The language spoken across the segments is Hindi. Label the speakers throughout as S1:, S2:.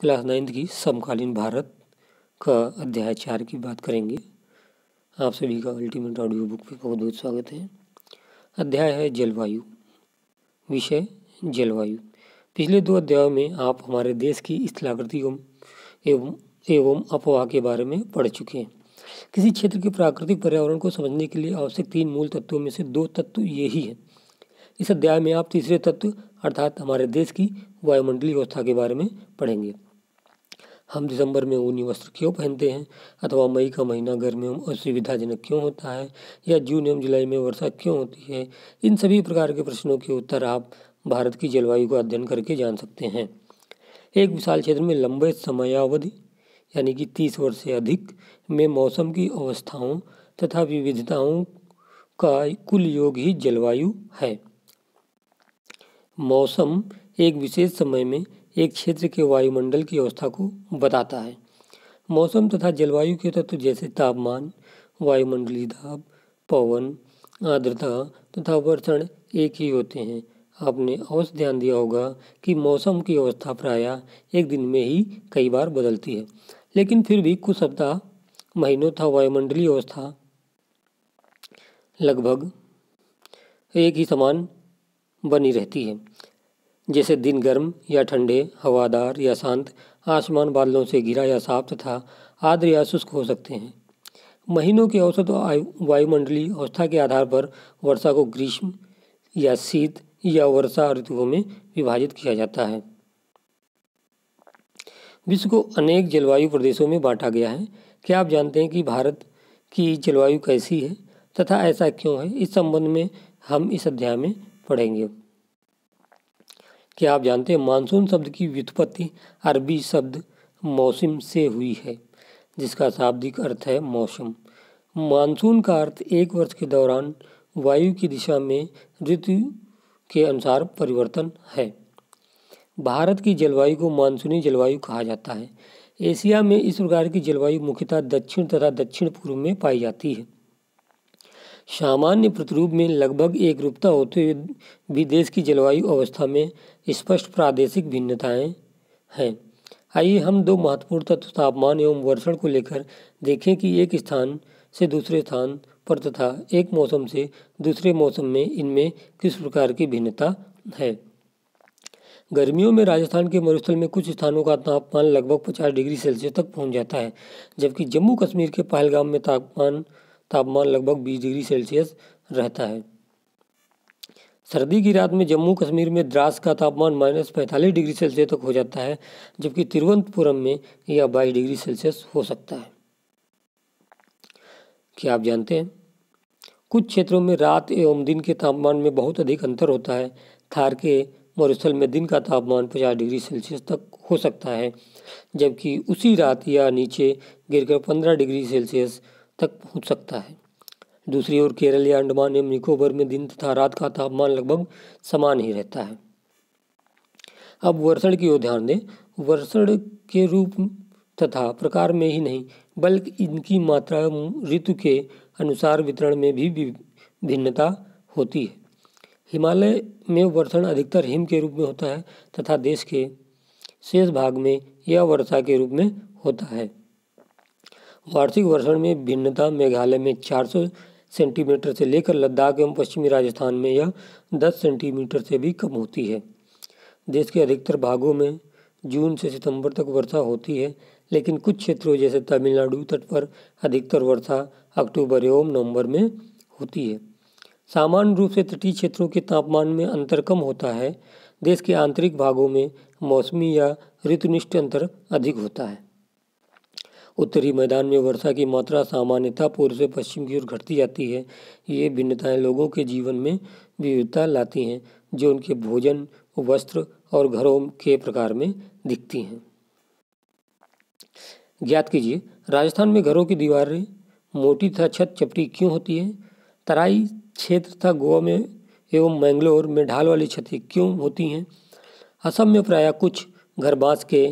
S1: क्लास नाइन्थ की समकालीन भारत का अध्याय चार की बात करेंगे आप सभी का अल्टीमेट ऑडियो बुक में बहुत बहुत स्वागत है अध्याय है जलवायु विषय जलवायु पिछले दो अध्यायों में आप हमारे देश की स्थलाकृति एवं एवं एवं अफवाह के बारे में पढ़ चुके हैं किसी क्षेत्र के प्राकृतिक पर्यावरण को समझने के लिए आवश्यक तीन मूल तत्वों में से दो तत्व यही है इस अध्याय में आप तीसरे तत्व अर्थात हमारे देश की वायुमंडलीय अवस्था के बारे में पढ़ेंगे हम दिसंबर में ऊनी वस्त्र क्यों पहनते हैं अथवा मई का महीना गर्मी में असुविधाजनक क्यों होता है या जून एवं जुलाई में वर्षा क्यों होती है इन सभी प्रकार के प्रश्नों के उत्तर आप भारत की जलवायु का अध्ययन करके जान सकते हैं एक विशाल क्षेत्र में लंबे समयावधि यानी कि तीस वर्ष से अधिक में मौसम की अवस्थाओं तथा विविधताओं का कुल योग ही जलवायु है मौसम एक विशेष समय में एक क्षेत्र के वायुमंडल की अवस्था को बताता है मौसम तथा जलवायु के तत्व जैसे तापमान वायुमंडलीय दाब पवन आर्द्रता तथा वर्षण एक ही होते हैं आपने अवश्य ध्यान दिया होगा कि मौसम की अवस्था प्रायः एक दिन में ही कई बार बदलती है लेकिन फिर भी कुछ सप्ताह महीनों तथा वायुमंडलीय अवस्था लगभग एक ही समान बनी रहती है जैसे दिन गर्म या ठंडे हवादार या शांत आसमान बादलों से घिरा या साफ तथा आर्द्र या शुष्क हो सकते हैं महीनों के औसत वायुमंडलीय अवस्था के आधार पर वर्षा को ग्रीष्म या शीत या वर्षा ऋतुओं में विभाजित किया जाता है विश्व को अनेक जलवायु प्रदेशों में बांटा गया है क्या आप जानते हैं कि भारत की जलवायु कैसी है तथा ऐसा क्यों है इस संबंध में हम इस अध्याय में पढ़ेंगे क्या आप जानते हैं मानसून शब्द की व्युत्पत्ति अरबी शब्द मौसम से हुई है जिसका शाब्दिक अर्थ है मौसम मानसून का अर्थ एक वर्ष के दौरान वायु की दिशा में ऋतु के अनुसार परिवर्तन है भारत की जलवायु को मानसूनी जलवायु कहा जाता है एशिया में इस प्रकार की जलवायु मुख्यतः दक्षिण तथा दक्षिण पूर्व में पाई जाती है सामान्य प्रतिरूप में लगभग एक रूपता होते हुए भी देश की जलवायु अवस्था में स्पष्ट प्रादेशिक भिन्नताएं हैं आइए हम दो महत्वपूर्ण तत्व तापमान एवं वर्षण को लेकर देखें कि एक स्थान से दूसरे स्थान पर तथा एक मौसम से दूसरे मौसम में इनमें किस प्रकार की भिन्नता है गर्मियों में राजस्थान के मरुस्थल में कुछ स्थानों का तापमान लगभग पचास डिग्री सेल्सियस तक पहुंच जाता है जबकि जम्मू कश्मीर के पहलगाम में तापमान तापमान लगभग 20 डिग्री सेल्सियस रहता है सर्दी की रात में जम्मू कश्मीर में द्रास का तापमान माइनस पैंतालीस डिग्री सेल्सियस तक हो जाता है जबकि तिरुवनंतपुरम में यह बाईस डिग्री सेल्सियस हो सकता है क्या आप जानते हैं कुछ क्षेत्रों में रात एवं दिन के तापमान में बहुत अधिक अंतर होता है थार के मरुस्थल में दिन का तापमान पचास डिग्री सेल्सियस तक हो सकता है जबकि उसी रात या नीचे गिरकर पंद्रह डिग्री सेल्सियस तक पहुंच सकता है दूसरी ओर केरल या अंडमान एवं निकोबर में दिन तथा रात का तापमान लगभग समान ही रहता है अब वर्षण की ओर ध्यान दें वर्षण के रूप तथा प्रकार में ही नहीं बल्कि इनकी मात्रा ऋतु के अनुसार वितरण में भी भिन्नता होती है हिमालय में वर्षण अधिकतर हिम के रूप में होता है तथा देश के शेष भाग में यह वर्षा के रूप में होता है वार्षिक वर्षण में भिन्नता मेघालय में 400 सेंटीमीटर से लेकर लद्दाख एवं पश्चिमी राजस्थान में यह 10 सेंटीमीटर से भी कम होती है देश के अधिकतर भागों में जून से सितंबर तक वर्षा होती है लेकिन कुछ क्षेत्रों जैसे तमिलनाडु तट पर अधिकतर वर्षा अक्टूबर एवं नवंबर में होती है सामान्य रूप से तटीय क्षेत्रों के तापमान में अंतर कम होता है देश के आंतरिक भागों में मौसमी या ऋतुनिष्ठ अंतर अधिक होता है उत्तरी मैदान में वर्षा की मात्रा सामान्यतः पूर्व से पश्चिम की ओर घटती जाती है ये भिन्नताएं लोगों के जीवन में विविधता लाती हैं जो उनके भोजन वस्त्र और घरों के प्रकार में दिखती हैं ज्ञात कीजिए राजस्थान में घरों की दीवारें मोटी तथा छत चपटी क्यों होती है तराई क्षेत्र तथा गोवा में एवं मैंगलोर में ढाल वाली छतें क्यों होती हैं असम में प्रायः कुछ घर बांस के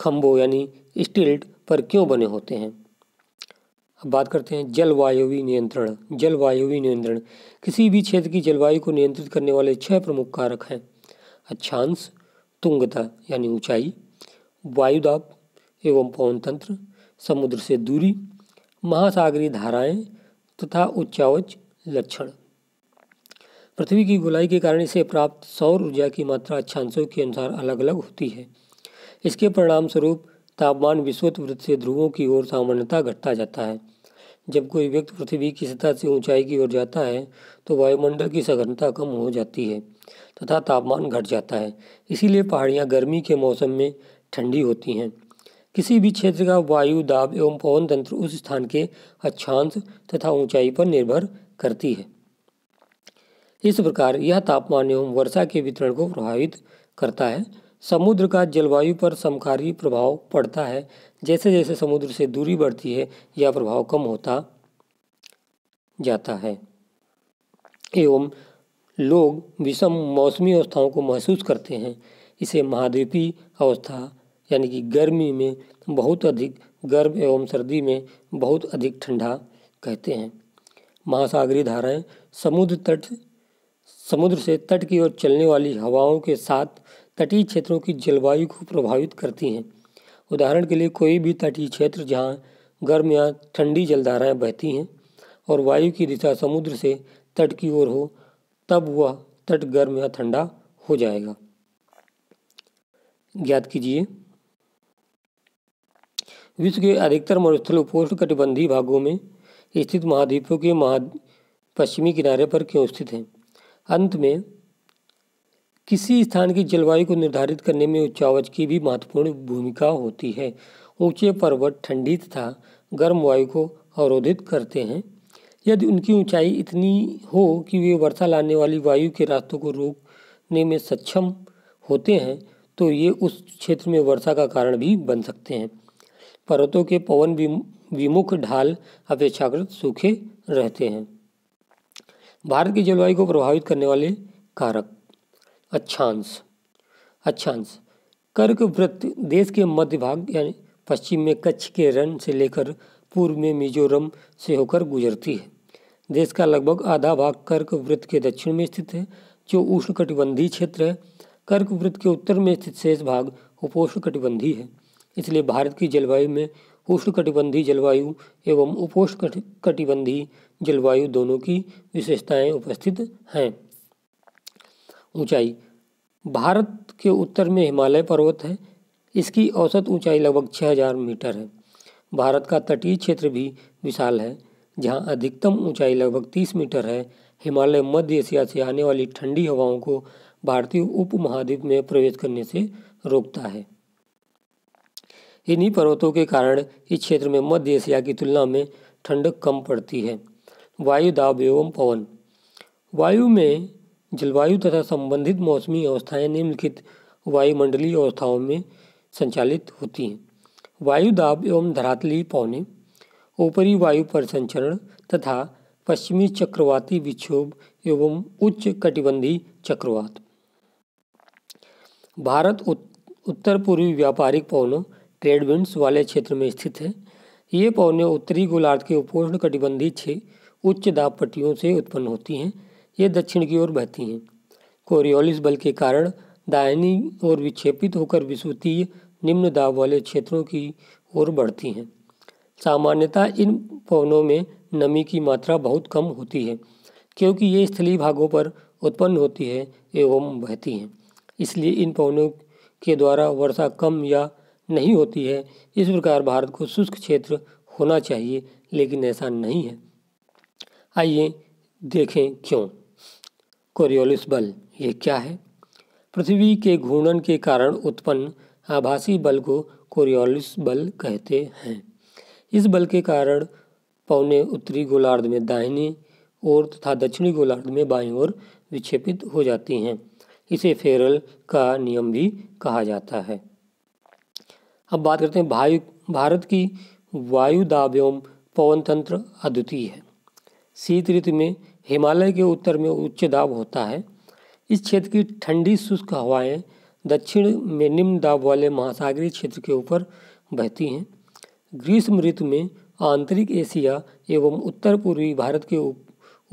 S1: खम्भों यानी स्टील्ट पर क्यों बने होते हैं अब बात करते हैं जलवायु नियंत्रण जलवायु नियंत्रण किसी भी क्षेत्र की जलवायु को नियंत्रित करने वाले छह प्रमुख कारक हैं अच्छांश तुंगता यानी ऊंचाई वायुदाब एवं पवन तंत्र समुद्र से दूरी महासागरीय धाराएं तथा उच्चावच लक्षण पृथ्वी की गुलाई के कारण इसे प्राप्त सौर ऊर्जा की मात्रा अच्छांशों के अनुसार अलग अलग होती है इसके परिणाम स्वरूप तापमान विश्वत वृत्त से ध्रुवों की ओर सामान्यता घटता जाता है जब कोई व्यक्ति पृथ्वी की सतह से ऊंचाई की ओर जाता है तो वायुमंडल की सघनता कम हो जाती है तथा तापमान घट जाता है इसीलिए पहाड़ियाँ गर्मी के मौसम में ठंडी होती हैं किसी भी क्षेत्र का वायु दाब एवं पवन तंत्र उस स्थान के अक्षांश तथा ऊंचाई पर निर्भर करती है इस प्रकार यह तापमान एवं वर्षा के वितरण को प्रभावित करता है समुद्र का जलवायु पर समकारी प्रभाव पड़ता है जैसे जैसे समुद्र से दूरी बढ़ती है यह प्रभाव कम होता जाता है एवं लोग विषम मौसमी अवस्थाओं को महसूस करते हैं इसे महाद्वीपीय अवस्था यानी कि गर्मी में बहुत अधिक गर्म एवं सर्दी में बहुत अधिक ठंडा कहते हैं महासागरीय धाराएं समुद्र तट समुद्र से तट की ओर चलने वाली हवाओं के साथ तटीय क्षेत्रों की जलवायु को प्रभावित करती हैं उदाहरण के लिए कोई भी तटीय क्षेत्र जहाँ गर्म या ठंडी जलधाराएँ बहती हैं और वायु की दिशा समुद्र से तट की ओर हो तब वह तट गर्म या ठंडा हो जाएगा ज्ञात कीजिए विश्व के अधिकतर मरुस्थल उपोष्णकटिबंधीय भागों में स्थित महाद्वीपों के महा पश्चिमी किनारे पर क्यों स्थित हैं अंत में किसी स्थान की जलवायु को निर्धारित करने में उच्चावच की भी महत्वपूर्ण भूमिका होती है ऊंचे पर्वत ठंडी तथा गर्म वायु को अवरोधित करते हैं यदि उनकी ऊंचाई इतनी हो कि वे वर्षा लाने वाली वायु के रास्तों को रोकने में सक्षम होते हैं तो ये उस क्षेत्र में वर्षा का कारण भी बन सकते हैं पर्वतों के पवन विमुख ढाल अपेक्षाकृत सूखे रहते हैं भारत की जलवायु को प्रभावित करने वाले कारक अक्षांश अक्षांश कर्क व्रत देश के मध्य भाग यानी पश्चिम में कच्छ के रण से लेकर पूर्व में मिजोरम से होकर गुजरती है देश का लगभग आधा भाग कर्क व्रत के दक्षिण में स्थित है जो उष्णकटिबंधीय क्षेत्र है कर्क व्रत के उत्तर में स्थित शेष भाग उपोष्ण है इसलिए भारत की जलवायु में उष्ण जलवायु एवं उपोष्ण कटिबंधीय जलवायु दोनों की विशेषताएं उपस्थित हैं ऊंचाई भारत के उत्तर में हिमालय पर्वत है इसकी औसत ऊंचाई लगभग 6000 मीटर है भारत का तटीय क्षेत्र भी विशाल है जहां अधिकतम ऊंचाई लगभग 30 मीटर है हिमालय मध्य एशिया से आने वाली ठंडी हवाओं को भारतीय उपमहाद्वीप में प्रवेश करने से रोकता है इन्हीं पर्वतों के कारण इस क्षेत्र में मध्य एशिया की तुलना में ठंडक कम पड़ती है वायु दाब एवं पवन वायु में जलवायु तथा संबंधित मौसमी अवस्थाएं निम्नलिखित वायुमंडलीय अवस्थाओं में संचालित होती हैं वायु दाब एवं धरातली पौने ऊपरी वायु पर संचरण तथा पश्चिमी चक्रवाती विक्षोभ एवं उच्च कटिबंधी चक्रवात भारत उत, उत्तर पूर्वी व्यापारिक पौनों ट्रेडविंड्स वाले क्षेत्र में स्थित है ये पौने उत्तरी गोलार्ध के उपोष्ण कटिबंधी छः उच्च दाब पट्टियों से उत्पन्न होती हैं ये दक्षिण की ओर बहती हैं कोरियोलिस बल के कारण दायनी और विक्षेपित होकर विश्वतीय निम्न दाब वाले क्षेत्रों की ओर बढ़ती हैं सामान्यतः इन पवनों में नमी की मात्रा बहुत कम होती है क्योंकि ये स्थलीय भागों पर उत्पन्न होती है एवं बहती हैं इसलिए इन पवनों के द्वारा वर्षा कम या नहीं होती है इस प्रकार भारत को शुष्क क्षेत्र होना चाहिए लेकिन ऐसा नहीं है आइए देखें क्यों कोरियोलिस बल ये क्या है पृथ्वी के घूर्णन के कारण उत्पन्न आभासी बल को कोरियोलिस बल कहते हैं इस बल के कारण पौने उत्तरी गोलार्ध में दाहिनी ओर तथा दक्षिणी गोलार्ध में बाईं ओर विक्षेपित हो जाती हैं इसे फेरल का नियम भी कहा जाता है अब बात करते हैं भाई भारत की वायुदाब एवं पवन तंत्र अद्वितीय है शीत ऋतु में हिमालय के उत्तर में उच्च दाब होता है इस क्षेत्र की ठंडी शुष्क हवाएं दक्षिण में निम्न दाब वाले महासागरीय क्षेत्र के ऊपर बहती हैं ग्रीष्म ऋतु में आंतरिक एशिया एवं उत्तर पूर्वी भारत के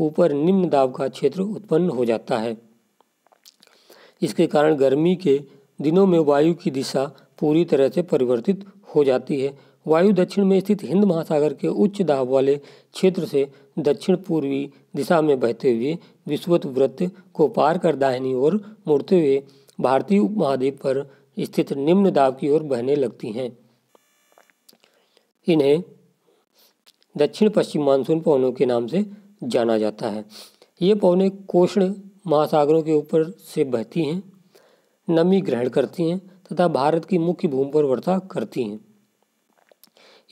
S1: ऊपर निम्न दाब का क्षेत्र उत्पन्न हो जाता है इसके कारण गर्मी के दिनों में वायु की दिशा पूरी तरह से परिवर्तित हो जाती है वायु दक्षिण में स्थित हिंद महासागर के उच्च दाब वाले क्षेत्र से दक्षिण पूर्वी दिशा में बहते हुए विश्वत व्रत को पार कर दाहिनी ओर मुड़ते हुए भारतीय उपमहाद्वीप पर स्थित निम्न दाब की ओर बहने लगती हैं इन्हें दक्षिण पश्चिम मानसून पवनों के नाम से जाना जाता है ये पवने कोष्ण महासागरों के ऊपर से बहती हैं नमी ग्रहण करती हैं तथा भारत की मुख्य भूमि पर वर्षा करती हैं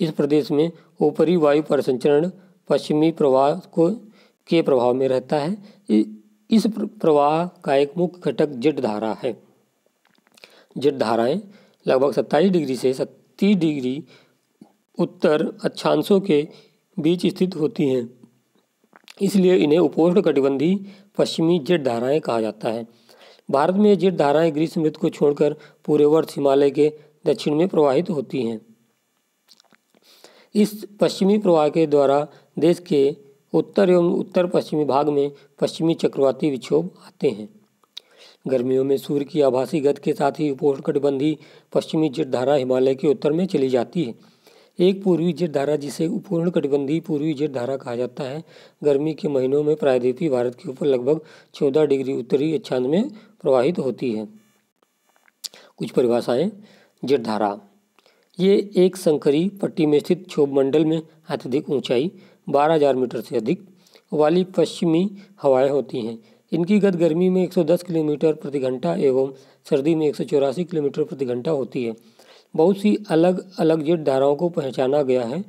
S1: इस प्रदेश में ऊपरी वायु परिसंचरण पश्चिमी प्रवाह को के प्रभाव में रहता है इस प्रवाह का एक मुख्य घटक जेट धारा है जेट धाराएं लगभग सत्ताईस डिग्री से सत्तीस डिग्री उत्तर अक्षांशों के बीच स्थित होती हैं इसलिए इन्हें उपोष्ण कटिबंधी पश्चिमी जेट धाराएं कहा जाता है भारत में जेट धाराएं ग्रीष्म ऋतु को छोड़कर पूरे वर्ष हिमालय के दक्षिण में प्रवाहित होती हैं इस पश्चिमी प्रवाह के द्वारा देश के उत्तर एवं उत्तर पश्चिमी भाग में पश्चिमी चक्रवाती विक्षोभ आते हैं गर्मियों में सूर्य की आभासी गत के साथ ही उपोष्णकटिबंधीय पश्चिमी जट धारा हिमालय के उत्तर में चली जाती है एक पूर्वी जट धारा जिसे उपूर्ण कटिबंधीय पूर्वी जट धारा कहा जाता है गर्मी के महीनों में प्रायद्वीपी भारत के ऊपर लगभग चौदह डिग्री उत्तरी अच्छांद में प्रवाहित होती है कुछ परिभाषाएं जट धारा ये एक संकरी पट्टी में स्थित क्षोभ मंडल में अत्यधिक ऊंचाई 12000 मीटर से अधिक वाली पश्चिमी हवाएं होती हैं इनकी गत गर्मी में 110 किलोमीटर प्रति घंटा एवं सर्दी में एक किलोमीटर प्रति घंटा होती है बहुत सी अलग अलग जेट धाराओं को पहचाना गया है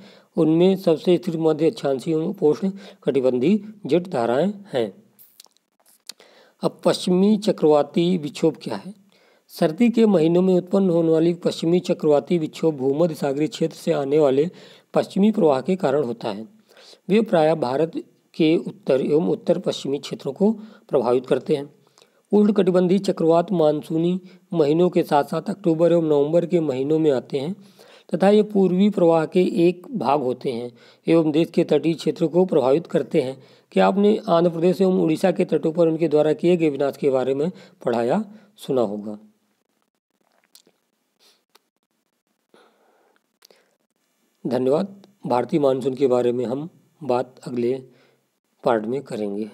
S1: उनमें सबसे स्थिर मध्य अच्छांसी एवं उपोष्ण कटिबंधी जेट धाराएं हैं अब पश्चिमी चक्रवाती विक्षोभ क्या है सर्दी के महीनों में उत्पन्न होने वाली पश्चिमी चक्रवाती विक्षोभ भूमध्य सागरी क्षेत्र से आने वाले पश्चिमी प्रवाह के कारण होता है वे प्रायः भारत के उत्तर एवं उत्तर पश्चिमी क्षेत्रों को प्रभावित करते हैं उष्णकटिबंधीय चक्रवात मानसूनी महीनों के साथ साथ अक्टूबर एवं नवंबर के महीनों में आते हैं तथा ये पूर्वी प्रवाह के एक भाग होते हैं एवं देश के तटीय क्षेत्र को प्रभावित करते हैं क्या आपने आंध्र प्रदेश एवं उड़ीसा के तटों पर उनके द्वारा किए गए विनाश के बारे में पढ़ाया सुना होगा धन्यवाद भारतीय मानसून के बारे में हम बात अगले पार्ट में करेंगे